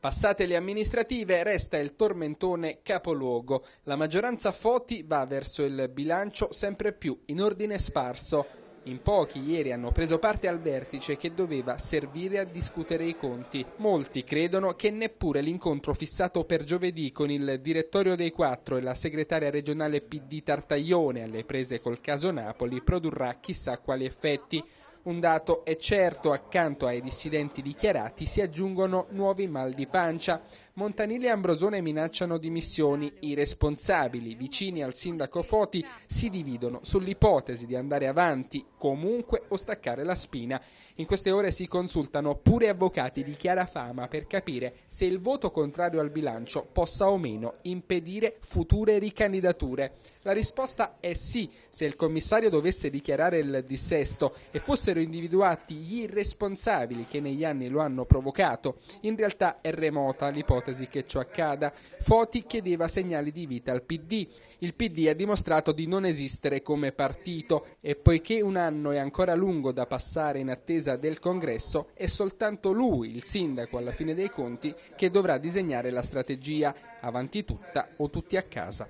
Passate le amministrative resta il tormentone capoluogo. La maggioranza Foti va verso il bilancio sempre più in ordine sparso. In pochi ieri hanno preso parte al vertice che doveva servire a discutere i conti. Molti credono che neppure l'incontro fissato per giovedì con il direttorio dei quattro e la segretaria regionale PD Tartaglione alle prese col caso Napoli produrrà chissà quali effetti. Un dato è certo, accanto ai dissidenti dichiarati si aggiungono nuovi mal di pancia. Montanile e Ambrosone minacciano dimissioni. I responsabili, vicini al sindaco Foti, si dividono sull'ipotesi di andare avanti, comunque, o staccare la spina. In queste ore si consultano pure avvocati di chiara fama per capire se il voto contrario al bilancio possa o meno impedire future ricandidature. La risposta è sì, se il commissario dovesse dichiarare il dissesto e fosse fossero individuati gli irresponsabili che negli anni lo hanno provocato. In realtà è remota l'ipotesi che ciò accada. Foti chiedeva segnali di vita al PD. Il PD ha dimostrato di non esistere come partito e poiché un anno è ancora lungo da passare in attesa del congresso, è soltanto lui, il sindaco alla fine dei conti, che dovrà disegnare la strategia, avanti tutta o tutti a casa.